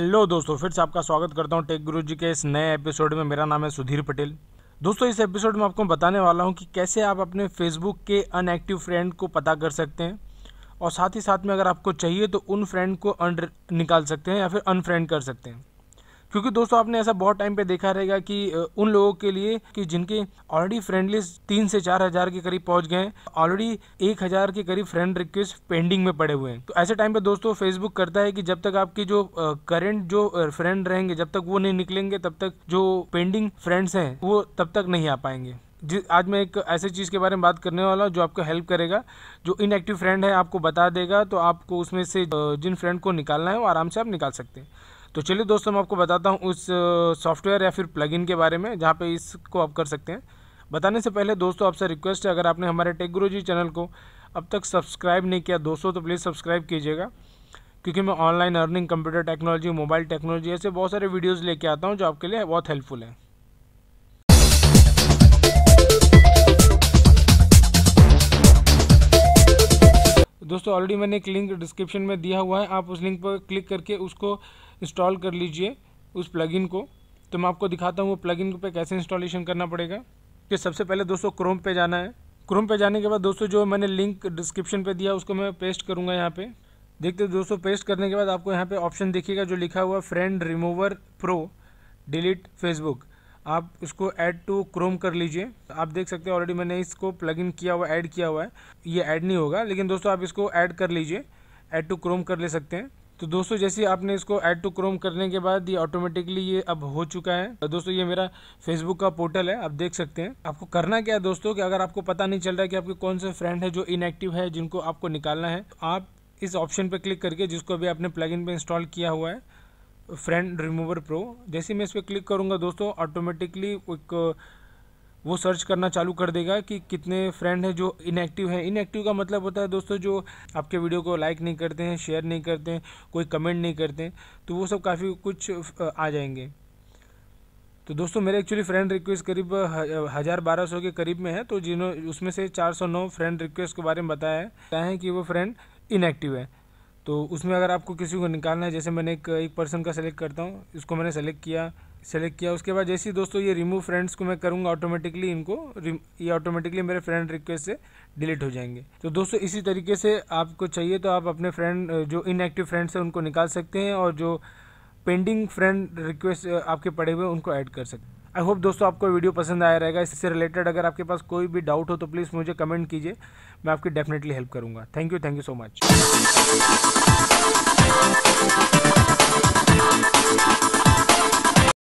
hello दोस्तों फिर से आपका स्वागत करता हूँ टेक गुरु जी के इस नए एपिसोड में मेरा नाम है सुधीर पटेल दोस्तों इस एपिसोड में आपको बताने वाला हूं कि कैसे आप अपने फेसबुक के अनएक्टिव फ्रेंड को पता कर सकते हैं और साथ ही साथ में अगर आपको चाहिए तो उन फ्रेंड को अन निकाल सकते हैं या फिर अनफ्रेंड कर सकते हैं क्योंकि दोस्तों आपने ऐसा बहुत टाइम पे देखा रहेगा कि उन लोगों के लिए कि जिनके ऑलरेडी फ्रेंड लिस्ट तीन से चार हज़ार के करीब पहुंच गए ऑलरेडी एक हज़ार के करीब फ्रेंड रिक्वेस्ट पेंडिंग में पड़े हुए हैं तो ऐसे टाइम पे दोस्तों फेसबुक करता है कि जब तक आपकी जो करंट जो फ्रेंड रहेंगे जब तक वो नहीं निकलेंगे तब तक जो पेंडिंग फ्रेंड्स हैं वो तब तक नहीं आ पाएंगे आज मैं एक ऐसे चीज़ के बारे में बात करने वाला हूँ जो आपको हेल्प करेगा जो इनएक्टिव फ्रेंड है आपको बता देगा तो आपको उसमें से जिन फ्रेंड को निकालना है वो आराम से आप निकाल सकते हैं तो चलिए दोस्तों मैं आपको बताता हूँ उस सॉफ्टवेयर या फिर प्लगइन के बारे में जहाँ पे इसको आप कर सकते हैं बताने से पहले दोस्तों आपसे रिक्वेस्ट है अगर आपने हमारे टेक चैनल को अब तक सब्सक्राइब नहीं किया दोस्तों तो प्लीज़ सब्सक्राइब कीजिएगा क्योंकि मैं online earning computer technology mobile technology ऐसे बहुत सारे वीडियोज़ लेके आता हूँ जो आपके लिए बहुत हेल्पफुल हैं दोस्तों ऑलरेडी मैंने एक लिंक डिस्क्रिप्शन में दिया हुआ है आप उस लिंक पर क्लिक करके उसको इंस्टॉल कर लीजिए उस प्लगइन को तो मैं आपको दिखाता हूँ वो प्लगइन पे कैसे इंस्टॉलेशन करना पड़ेगा कि सबसे पहले दोस्तों क्रोम पे जाना है क्रोम पे जाने के बाद दोस्तों जो मैंने लिंक डिस्क्रिप्शन पे दिया उसको मैं पेस्ट करूँगा यहाँ पे देखते दोस्तों पेस्ट करने के बाद आपको यहाँ पे ऑप्शन देखिएगा जो लिखा हुआ friend remover pro delete Facebook आप इसको ऐड टू क्रोम कर लीजिए आप देख सकते हैं ऑलरेडी मैंने इसको प्लग इन किया हुआ ऐड किया हुआ है ये ऐड नहीं होगा लेकिन दोस्तों आप इसको ऐड कर लीजिए ऐड टू क्रोम कर ले सकते हैं तो दोस्तों जैसे आपने इसको ऐड टू क्रोम करने के बाद ये ऑटोमेटिकली ये अब हो चुका है तो दोस्तों ये मेरा फेसबुक का पोर्टल है आप देख सकते हैं आपको करना क्या है दोस्तों कि अगर आपको पता नहीं चल रहा है कि आपके कौन से फ्रेंड है जो इनएक्टिव है जिनको आपको निकालना है तो आप इस ऑप्शन पर क्लिक करके जिसको अभी आपने प्लग पे इंस्टॉल किया हुआ है फ्रेंड रिमूवर प्रो जैसे मैं इस पर क्लिक करूँगा दोस्तों ऑटोमेटिकली एक वो सर्च करना चालू कर देगा कि कितने फ्रेंड हैं जो इनएक्टिव हैं इनएक्टिव का मतलब होता है दोस्तों जो आपके वीडियो को लाइक नहीं करते हैं शेयर नहीं करते हैं कोई कमेंट नहीं करते हैं तो वो सब काफ़ी कुछ आ जाएंगे तो दोस्तों मेरे एक्चुअली फ्रेंड रिक्वेस्ट करीब हज़ार बारह सौ के करीब में है तो जिन्होंने उसमें से चार सौ नौ फ्रेंड रिक्वेस्ट के बारे में बताया है कि वो फ्रेंड इनएक्टिव है तो उसमें अगर आपको किसी को निकालना है जैसे मैंने एक एक पर्सन का सेलेक्ट करता हूँ इसको मैंने सेलेक्ट किया सेलेक्ट किया उसके बाद जैसे ही दोस्तों ये रिमूव फ्रेंड्स को मैं करूँगा ऑटोमेटिकली इनको ये ऑटोमेटिकली मेरे फ्रेंड रिक्वेस्ट से डिलीट हो जाएंगे तो दोस्तों इसी तरीके से आपको चाहिए तो आप अपने फ्रेंड जो इनएक्टिव फ्रेंड्स हैं उनको निकाल सकते हैं और जो पेंडिंग फ्रेंड रिक्वेस्ट आपके पड़े हुए उनको ऐड कर सकते हैं आई होप दोस्तों आपको वीडियो पसंद आया रहेगा इससे रिलेटेड अगर आपके पास कोई भी डाउट हो तो प्लीज़ मुझे कमेंट कीजिए मैं आपकी डेफिनेटली हेल्प करूँगा thank you thank you so much